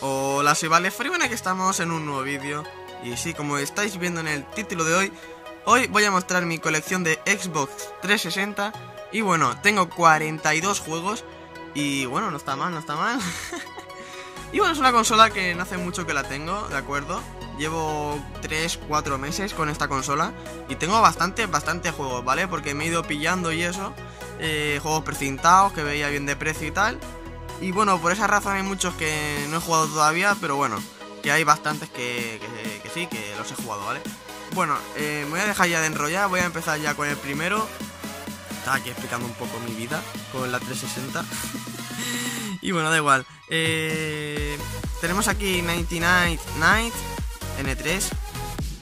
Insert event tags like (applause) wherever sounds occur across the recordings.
Hola, soy Vale buena que estamos en un nuevo vídeo. Y sí, como estáis viendo en el título de hoy, hoy voy a mostrar mi colección de Xbox 360. Y bueno, tengo 42 juegos. Y bueno, no está mal, no está mal. (laughs) y bueno, es una consola que no hace mucho que la tengo, ¿de acuerdo? Llevo 3, 4 meses con esta consola y tengo bastante, bastante juegos, ¿vale? Porque me he ido pillando y eso, eh, juegos precintados que veía bien de precio y tal. Y bueno, por esa razón hay muchos que no he jugado todavía, pero bueno, que hay bastantes que, sí, que los he jugado, ¿vale? Bueno, eh, me voy a dejar ya de enrollar, voy a empezar ya con el primero. Estaba aquí explicando un poco mi vida con la 360. (laughs) y bueno, da igual. Eh, tenemos aquí 99 Night N3.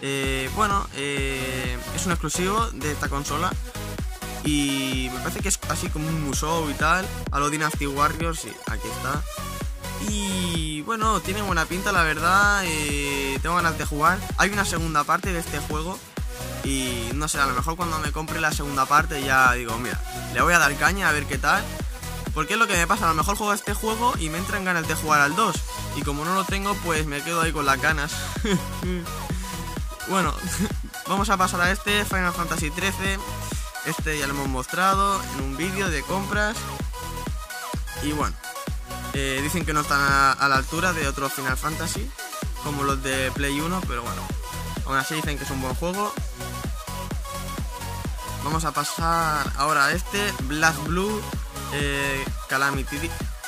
Eh, bueno, eh, es un exclusivo de esta consola. Y me parece que es así como un musou y tal. A lo Dynasty Warriors, y aquí está. Y bueno, tiene buena pinta, la verdad. Eh, tengo ganas de jugar. Hay una segunda parte de este juego. Y no sé, a lo mejor cuando me compre la segunda parte ya digo, mira, le voy a dar caña a ver qué tal. Porque es lo que me pasa, a lo mejor juego a este juego y me entran ganas de jugar al 2. Y como no lo tengo, pues me quedo ahí con las ganas. (laughs) bueno, (laughs) vamos a pasar a este, Final Fantasy XIII. Este ya lo hemos mostrado en un vídeo de compras. Y bueno, eh, dicen que no están a, la altura de otros Final Fantasy, como los de Play 1, pero bueno, aún así dicen que es un buen juego. Vamos a pasar ahora a este, Black Blue eh, Calamity,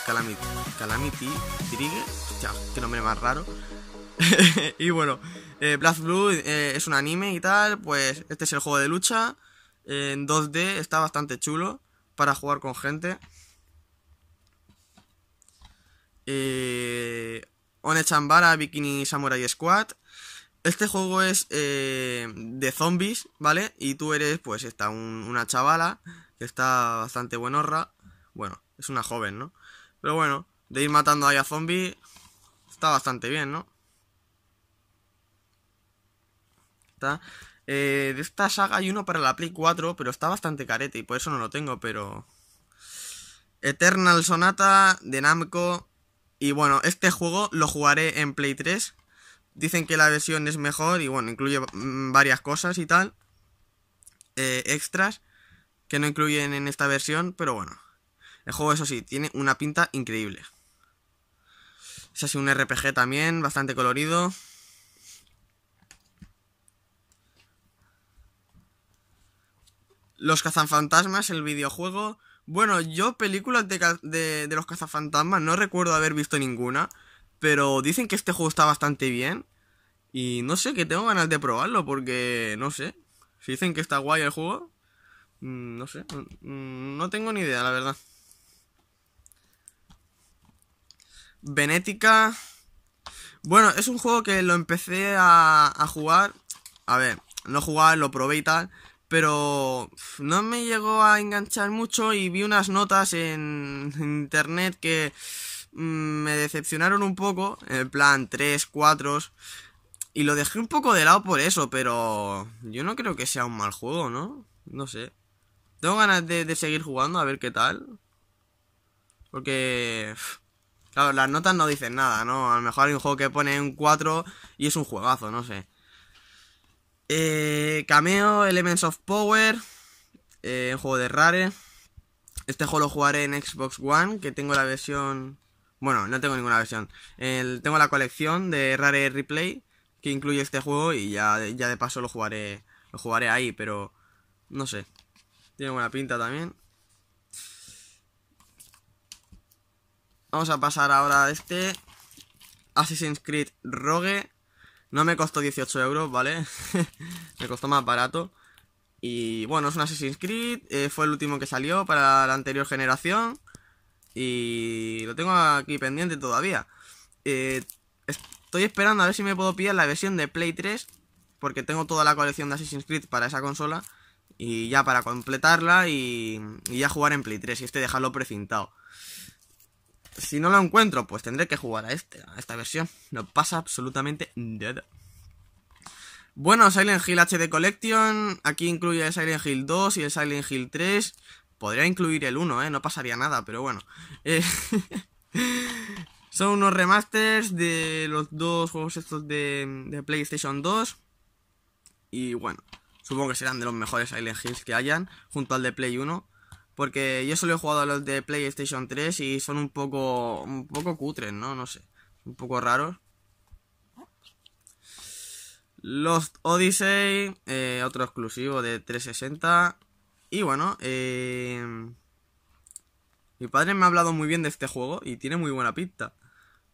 Calamity, Calamity, hostia, qué nombre más raro. (laughs) y bueno, eh, Blue eh, es un anime y tal, pues este es el juego de lucha eh, en 2D, está bastante chulo para jugar con gente. Eh, One Chambara, Bikini Samurai Squad. Este juego es eh, de zombies, ¿vale? Y tú eres, pues, está una chavala que está bastante buenorra. Bueno, es una joven, ¿no? Pero bueno, de ir matando ahí a zombies está bastante bien, ¿no? Está... Eh, de esta saga hay uno para la Play 4, pero está bastante carete y por eso no lo tengo, pero... Eternal Sonata de Namco. Y bueno, este juego lo jugaré en Play 3. Dicen que la versión es mejor y bueno, incluye mm, varias cosas y tal. Eh, extras que no incluyen en esta versión, pero bueno. El juego, eso sí, tiene una pinta increíble. Es así un RPG también, bastante colorido. Los cazafantasmas, el videojuego. Bueno, yo películas de, de, los cazafantasmas no recuerdo haber visto ninguna. Pero dicen que este juego está bastante bien. Y no sé, que tengo ganas de probarlo porque no sé. Si dicen que está guay el juego, mm, no sé. Mm, no tengo ni idea, la verdad. Venética. Bueno, es un juego que lo empecé a, jugar. A ver, no jugar, lo probé y tal. Pero no me llegó a enganchar mucho y vi unas notas en internet que mm, me decepcionaron un poco. En plan, 3, 4. Y lo dejé un poco de lado por eso, pero yo no creo que sea un mal juego, ¿no? No sé. Tengo ganas de seguir jugando a ver qué tal. Porque Claro, las notas no dicen nada, ¿no? A lo mejor hay un juego que pone un 4 y es un juegazo, no sé. Eh, Cameo, Elements of Power, eh, un juego de Rare. Este juego lo jugaré en Xbox One, que tengo la versión... Bueno, no tengo ninguna versión. tengo la colección de Rare Replay, que incluye este juego, y ya, ya de paso lo jugaré, lo jugaré ahí, pero... No sé. Tiene buena pinta también. Vamos a pasar ahora a este. Assassin's Creed Rogue. No me costó 18 euros, ¿vale? (laughs) me costó más barato. Y bueno, es un Assassin's Creed. Eh, fue el último que salió para la anterior generación. Y lo tengo aquí pendiente todavía. Eh, estoy esperando a ver si me puedo pillar la versión de Play 3. Porque tengo toda la colección de Assassin's Creed para esa consola. Y ya para completarla y, y ya jugar en Play 3. Y este dejarlo precintado. Si no lo encuentro, pues tendré que jugar a, este, a esta versión. No pasa absolutamente nada. Bueno, Silent Hill HD Collection. Aquí incluye el Silent Hill 2 y el Silent Hill 3. Podría incluir el 1, ¿eh? No pasaría nada, pero bueno. Eh, (laughs) son unos remasters de los dos juegos estos de, de PlayStation 2. Y bueno, supongo que serán de los mejores Silent Hills que hayan, junto al de Play 1. Porque yo solo he jugado a los de PlayStation 3 y son un poco, un poco cutres, ¿no? No sé, un poco raros. Lost Odyssey, eh, otro exclusivo de 360. Y bueno, eh, mi padre me ha hablado muy bien de este juego y tiene muy buena pinta.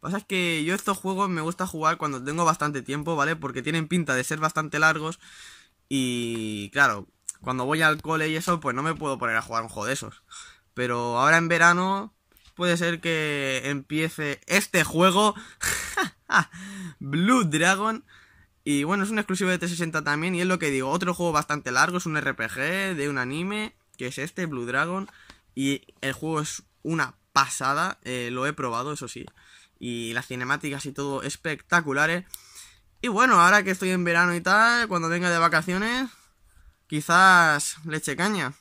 Pasa es que yo estos juegos me gusta jugar cuando tengo bastante tiempo, ¿vale? Porque tienen pinta de ser bastante largos y claro, cuando voy al cole y eso, pues no me puedo poner a jugar un juego de esos. Pero ahora en verano puede ser que empiece este juego, (laughs) Blue Dragon. Y bueno, es un exclusivo de T60 también, y es lo que digo, otro juego bastante largo, es un RPG de un anime, que es este, Blue Dragon. Y el juego es una pasada, eh, lo he probado, eso sí. Y las cinemáticas y todo espectaculares. Y bueno, ahora que estoy en verano y tal, cuando venga de vacaciones, Quizás le eche caña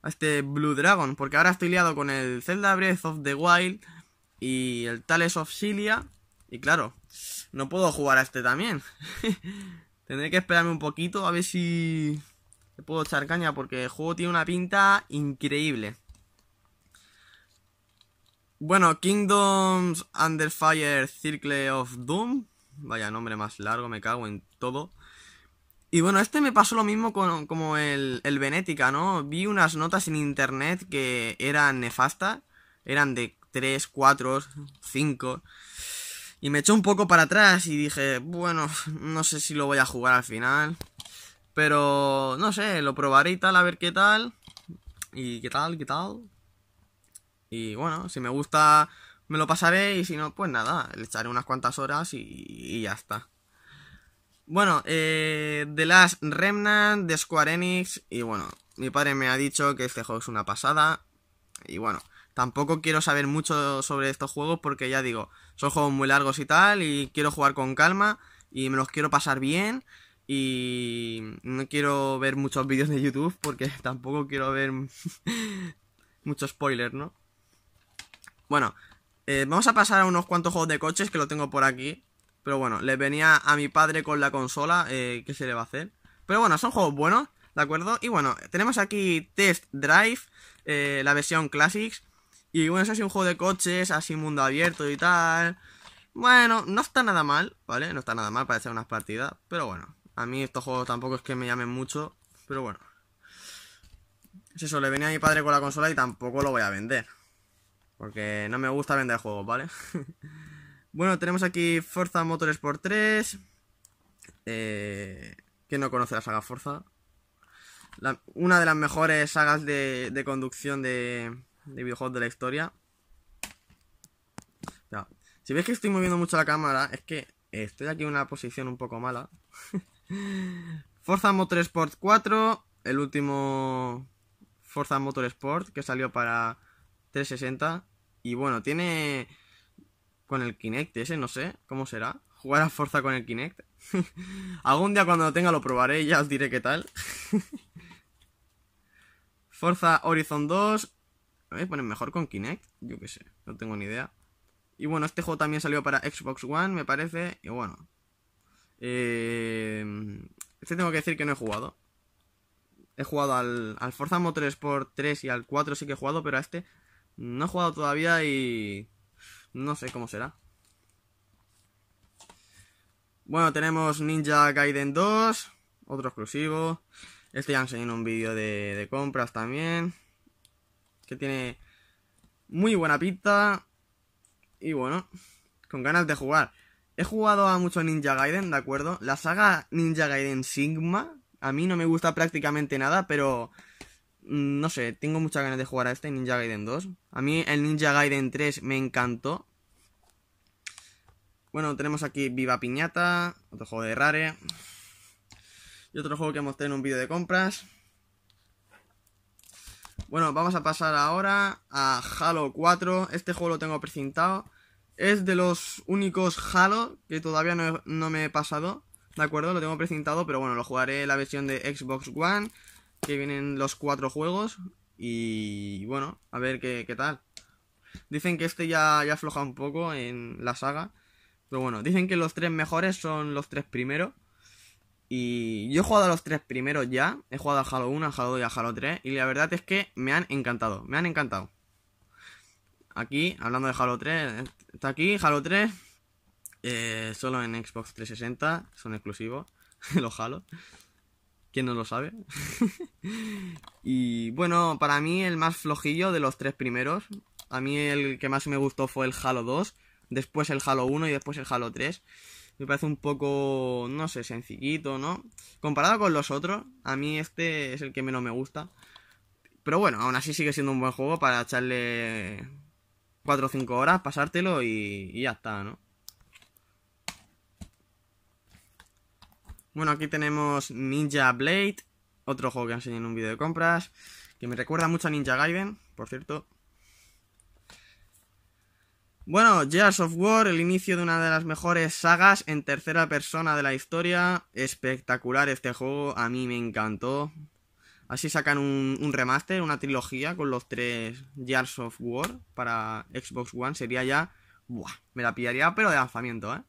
a este Blue Dragon, porque ahora estoy liado con el Zelda Breath of the Wild y el Tales of Cilia. Y claro, no puedo jugar a este también. (laughs) Tendré que esperarme un poquito a ver si le puedo echar caña, porque el juego tiene una pinta increíble. Bueno, Kingdoms Under Fire Circle of Doom. Vaya nombre más largo, me cago en todo. Y bueno, este me pasó lo mismo con, como el, el Benética, ¿no? Vi unas notas en internet que eran nefastas, eran de 3, 4, 5. Y me echó un poco para atrás y dije, bueno, no sé si lo voy a jugar al final. Pero, no sé, lo probaré y tal, a ver qué tal. Y qué tal, qué tal. Y bueno, si me gusta, me lo pasaré y si no, pues nada, le echaré unas cuantas horas y ya está. Bueno, eh, The Last Remnant, de Square Enix, y bueno, mi padre me ha dicho que este juego es una pasada, y bueno, tampoco quiero saber mucho sobre estos juegos porque ya digo, son juegos muy largos y tal, y quiero jugar con calma, y me los quiero pasar bien, y no quiero ver muchos (laughs) vídeos de YouTube porque (laughs) tampoco quiero ver (laughs) muchos spoilers, ¿no? Bueno, eh, vamos a pasar a unos cuantos juegos de coches que lo tengo por aquí. Pero bueno, le venía a mi padre con la consola, Que eh, ¿qué se le va a hacer? Pero bueno, son juegos buenos, ¿de acuerdo? Y bueno, tenemos aquí Test Drive, eh, la versión Classics. Y bueno, es un juego de coches, así mundo abierto y tal. Bueno, no está nada mal, ¿vale? No está nada mal para echar unas partidas, pero bueno. A mí estos juegos tampoco es que me llamen mucho, pero bueno. Es eso, le venía a mi padre con la consola y tampoco lo voy a vender. Porque no me gusta vender juegos, ¿vale? (laughs) Bueno, tenemos aquí Forza Motorsport 3. Eh, ¿Quién no conoce la saga Forza? una de las mejores sagas de, conducción de, de, videojuegos de la historia. Si veis que estoy moviendo mucho la cámara, es que estoy aquí en una posición un poco mala. (laughs) Forza Motorsport 4, el último Forza Motorsport que salió para 360. Y bueno, tiene con el Kinect ese, no sé cómo será. Jugar a Forza con el Kinect. (laughs) Algún día cuando lo tenga lo probaré y ya os diré qué tal. (laughs) Forza Horizon 2. ¿Me mejor con Kinect. Yo qué sé, no tengo ni idea. Y bueno, este juego también salió para Xbox One, me parece. Y bueno. Eh, este tengo que decir que no he jugado. He jugado al, al Forza Motorsport 3 y al 4 sí que he jugado, pero a este no he jugado todavía y no sé cómo será. Bueno, tenemos Ninja Gaiden 2, otro exclusivo. Este ya enseñé en un vídeo de, compras también. Que tiene muy buena pinta. Y bueno, con ganas de jugar. He jugado a mucho Ninja Gaiden, ¿de acuerdo? La saga Ninja Gaiden Sigma, a mí no me gusta prácticamente nada, pero Mm, no sé, tengo muchas ganas de jugar a este Ninja Gaiden 2. A mí el Ninja Gaiden 3 me encantó. Bueno, tenemos aquí Viva Piñata, otro juego de Rare. Y otro juego que mostré en un vídeo de compras. Bueno, vamos a pasar ahora a Halo 4. Este juego lo tengo precintado. Es de los únicos Halo que todavía no, no me he pasado. ¿De acuerdo? Lo tengo precintado, pero bueno, lo jugaré en la versión de Xbox One que vienen los cuatro juegos y bueno, a ver qué, tal. Dicen que este ya, ya aflojado un poco en la saga, pero bueno, dicen que los tres mejores son los tres primeros. Y yo he jugado a los tres primeros ya. He jugado a Halo 1, a Halo 2 y a Halo 3. Y la verdad es que me han encantado. Me han encantado. Aquí, hablando de Halo 3, está aquí Halo 3. Eh, solo en Xbox 360. Son exclusivos (laughs) los Halo. ¿Quién no lo sabe? (laughs) y bueno, para mí el más flojillo de los tres primeros. A mí el que más me gustó fue el Halo 2, después el Halo 1 y después el Halo 3. Me parece un poco, no sé, sencillito, ¿no? Comparado con los otros, a mí este es el que menos me gusta. Pero bueno, aún así sigue siendo un buen juego para echarle 4 o 5 horas, pasártelo y, y ya está, ¿no? Bueno, aquí tenemos Ninja Blade, otro juego que enseñé en un vídeo de compras, que me recuerda mucho a Ninja Gaiden, por cierto. Bueno, Gears of War, el inicio de una de las mejores sagas en tercera persona de la historia. Espectacular este juego, a mí me encantó. Así sacan un, remaster, una trilogía con los tres Gears of War para Xbox One. Sería ya... Buah, me la pillaría, pero de lanzamiento, ¿eh?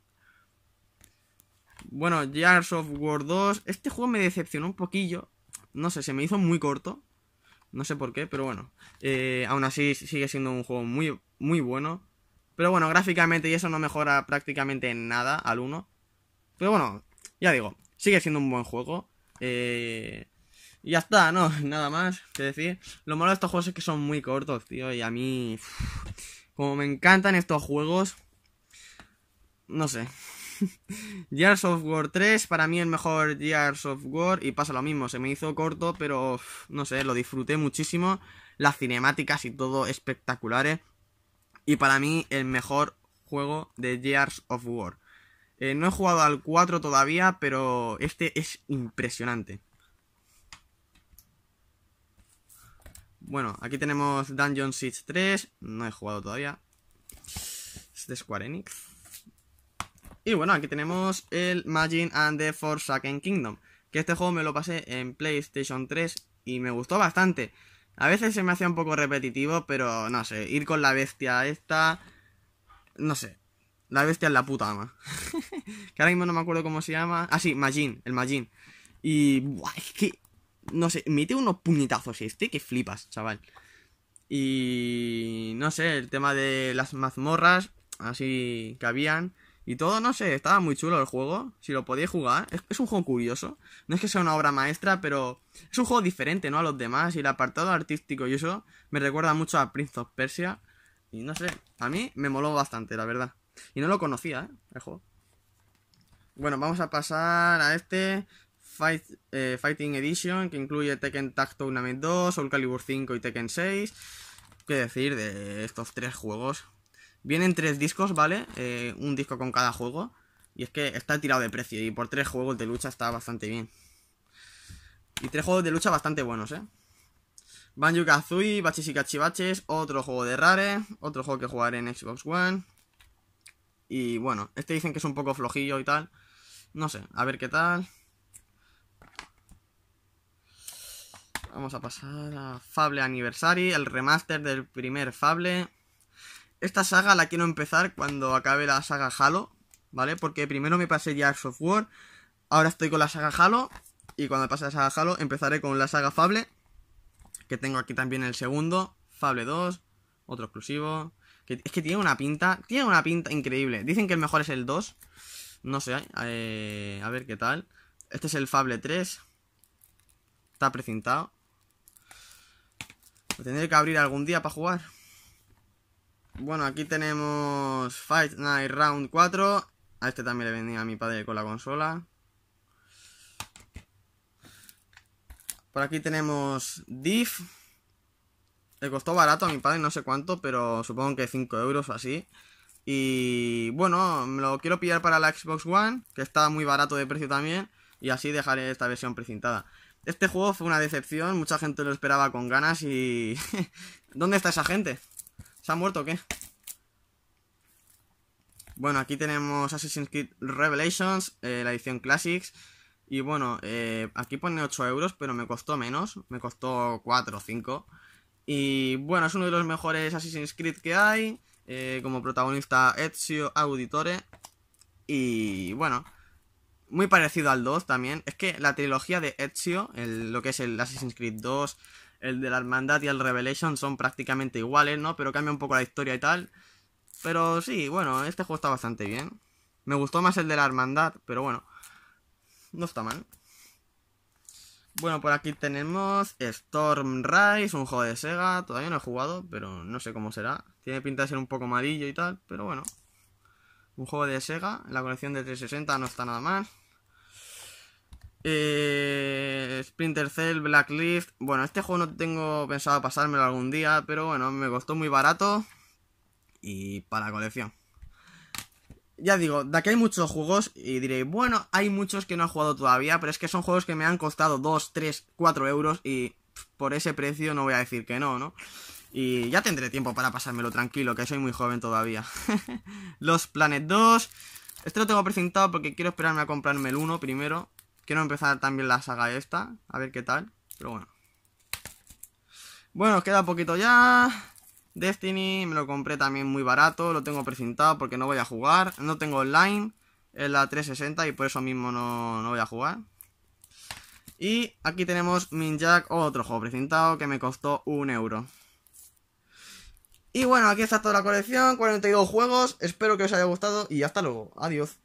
Bueno, Gears of War 2. Este juego me decepcionó un poquillo. No sé, se me hizo muy corto. No sé por qué, pero bueno. Eh, aún así sigue siendo un juego muy, muy bueno. Pero bueno, gráficamente y eso no mejora prácticamente nada al 1. Pero bueno, ya digo, sigue siendo un buen juego. Eh, ya está, no, (laughs) nada más que decir. Lo malo de estos juegos es que son muy cortos, tío. Y a mí, como me encantan estos juegos, no sé. (laughs) Gears of War 3, para mí el mejor Gears of War y pasa lo mismo, se me hizo corto, pero no sé, lo disfruté muchísimo, las cinemáticas y todo espectaculares y para mí el mejor juego de Gears of War. Eh, no he jugado al 4 todavía, pero este es impresionante. Bueno, aquí tenemos Dungeon Siege 3, no he jugado todavía. Es de Square Enix. Y bueno, aquí tenemos el Majin and the Forsaken Kingdom, que este juego me lo pasé en PlayStation 3 y me gustó bastante. A veces se me hacía un poco repetitivo, pero no sé, ir con la bestia esta... No sé, la bestia es la puta ama. (laughs) que ahora mismo no me acuerdo cómo se llama. Ah, sí, Majin, el Majin. Y, buah, es que, no sé, mete unos puñetazos este que flipas, chaval. Y, no sé, el tema de las mazmorras, así que habían. Y todo, no sé, estaba muy chulo el juego. Si lo podíais jugar. Es, un juego curioso. No es que sea una obra maestra, pero es un juego diferente, ¿no? A los demás. Y el apartado artístico y eso me recuerda mucho a Prince of Persia. Y no sé, a mí me moló bastante, la verdad. Y no lo conocía, ¿eh? El juego. Bueno, vamos a pasar a este eh, Fighting Edition, que incluye Tekken Tacto Tournament 2, Soul Calibur 5 y Tekken 6. ¿Qué decir de estos tres juegos? Vienen tres discos, ¿vale? Eh, un disco con cada juego. Y es que está tirado de precio. Y por tres juegos de lucha está bastante bien. Y tres juegos de lucha bastante buenos, ¿eh? Banjo Kazooie, Baches y Cachivaches, otro juego de Rare, otro juego que jugaré en Xbox One. Y bueno, este dicen que es un poco flojillo y tal. No sé, a ver qué tal. Vamos a pasar a Fable Anniversary, el remaster del primer Fable. Esta saga la quiero empezar cuando acabe la saga Halo, ¿vale? Porque primero me pasé ya software of ahora estoy con la saga Halo, y cuando pase la saga Halo empezaré con la saga Fable, que tengo aquí también el segundo, Fable 2, otro exclusivo, que es que tiene una pinta, tiene una pinta increíble. Dicen que el mejor es el 2, no sé, eh, a ver qué tal. Este es el Fable 3, está precintado. Lo tendré que abrir algún día para jugar. Bueno, aquí tenemos Fight Night Round 4. A este también le venía a mi padre con la consola. Por aquí tenemos Diff. Le costó barato a mi padre, no sé cuánto, pero supongo que 5 euros o así. Y bueno, me lo quiero pillar para la Xbox One, que está muy barato de precio también. Y así dejaré esta versión precintada. Este juego fue una decepción, mucha gente lo esperaba con ganas y... (laughs) ¿Dónde está esa gente? ¿Se ha muerto o qué? Bueno, aquí tenemos Assassin's Creed Revelations, eh, la edición Classics. Y bueno, eh, aquí pone 8 euros, pero me costó menos. Me costó 4 o 5. Y bueno, es uno de los mejores Assassin's Creed que hay. Eh, como protagonista Ezio Auditore. Y bueno, muy parecido al 2 también. Es que la trilogía de Ezio, lo que es el Assassin's Creed 2, el de la Hermandad y el Revelation son prácticamente iguales, ¿no? Pero cambia un poco la historia y tal. Pero sí, bueno, este juego está bastante bien. Me gustó más el de la Hermandad, pero bueno, no está mal. Bueno, por aquí tenemos Storm Rise, un juego de Sega. Todavía no he jugado, pero no sé cómo será. Tiene pinta de ser un poco amarillo y tal, pero bueno. Un juego de Sega, la colección de 360 no está nada mal. Eh, Splinter Cell, Blacklist. Bueno, este juego no tengo pensado pasármelo algún día, pero bueno, me costó muy barato. Y para colección. Ya digo, de aquí hay muchos juegos y diréis, bueno, hay muchos que no he jugado todavía, pero es que son juegos que me han costado 2, 3, 4 euros y por ese precio no voy a decir que no, ¿no? Y ya tendré tiempo para pasármelo tranquilo, que soy muy joven todavía. (laughs) Los Planet 2. Este lo tengo presentado porque quiero esperarme a comprarme el 1 primero Quiero empezar también la saga esta, a ver qué tal, pero bueno. Bueno, queda poquito ya. Destiny me lo compré también muy barato, lo tengo precintado porque no voy a jugar. No tengo online, en la 360 y por eso mismo no, no voy a jugar. Y aquí tenemos Minjack, otro juego precintado que me costó un euro. Y bueno, aquí está toda la colección, 42 juegos, espero que os haya gustado y hasta luego, adiós.